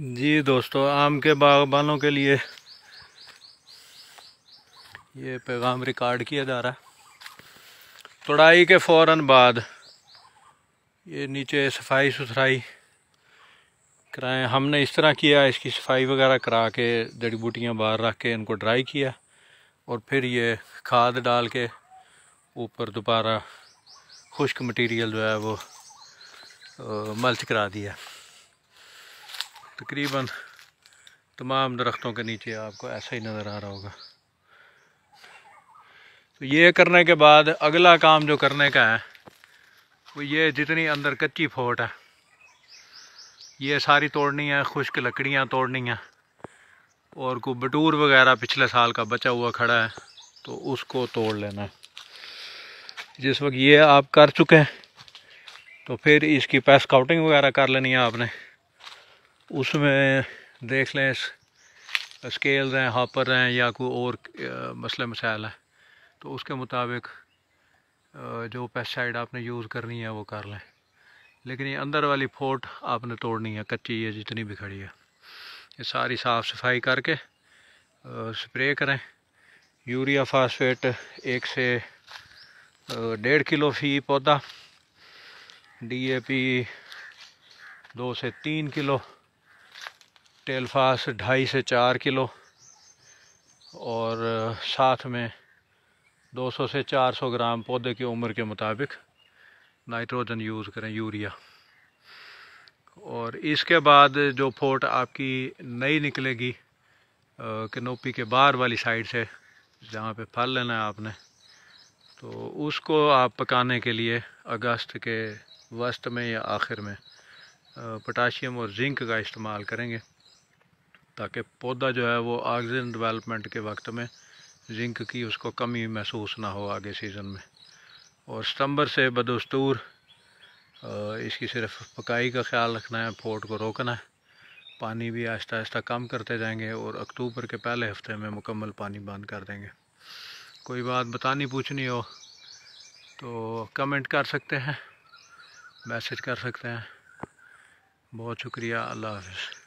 जी दोस्तों आम के बागबानों के लिए ये पैगाम रिकॉर्ड किया जा रहा है तोड़ाई के फ़ौर बाद ये नीचे सफाई सुथराई कराएं हमने इस तरह किया इसकी सफाई वगैरह करा के जड़ी बूटियाँ बाहर रख के इनको ड्राई किया और फिर ये खाद डाल के ऊपर दोबारा खुश्क मटेरियल जो है वो मल्च करा दिया तकरीबन तमाम दरख्तों के नीचे आपको ऐसा ही नज़र आ रहा होगा तो ये करने के बाद अगला काम जो करने का है वो ये जितनी अंदर कच्ची फोट है ये सारी तोड़नी है खुश्क लकड़ियाँ तोड़नी हैं और को बटूर वगैरह पिछले साल का बचा हुआ खड़ा है तो उसको तोड़ लेना है जिस वक्त ये आप कर चुके हैं तो फिर इसकी पैस काउटिंग वगैरह कर लेनी है आपने उसमें देख लें स्केल्स हैं हापर हैं या कोई और मसले मसाइल हैं तो उसके मुताबिक जो पेस्टसाइड आपने यूज़ करनी है वो कर लें लेकिन ये अंदर वाली फोट आपने तोड़नी है कच्ची है जितनी भी खड़ी है ये सारी साफ़ सफाई करके स्प्रे करें यूरिया फास्फेट एक से डेढ़ किलो फी पौधा डीएपी दो से तीन किलो टेल ढाई से चार किलो और साथ में 200 से 400 ग्राम पौधे की उम्र के मुताबिक नाइट्रोजन यूज़ करें यूरिया और इसके बाद जो फोट आपकी नई निकलेगी कनोपी के बाहर वाली साइड से जहाँ पे फल लेना है आपने तो उसको आप पकाने के लिए अगस्त के वस्त में या आखिर में पोटाशियम और जिंक का इस्तेमाल करेंगे ताकि पौधा जो है वो ऑक्सीजन डेवलपमेंट के वक्त में जिंक की उसको कमी महसूस ना हो आगे सीज़न में और सितंबर से बदस्तूर इसकी सिर्फ पकाई का ख्याल रखना है फोट को रोकना है पानी भी आहिस्ता आहिस्ता कम करते जाएंगे और अक्टूबर के पहले हफ्ते में मुकम्मल पानी बंद कर देंगे कोई बात बतानी पूछनी हो तो कमेंट कर सकते हैं मैसेज कर सकते हैं बहुत शुक्रिया अल्लाह हाफिज़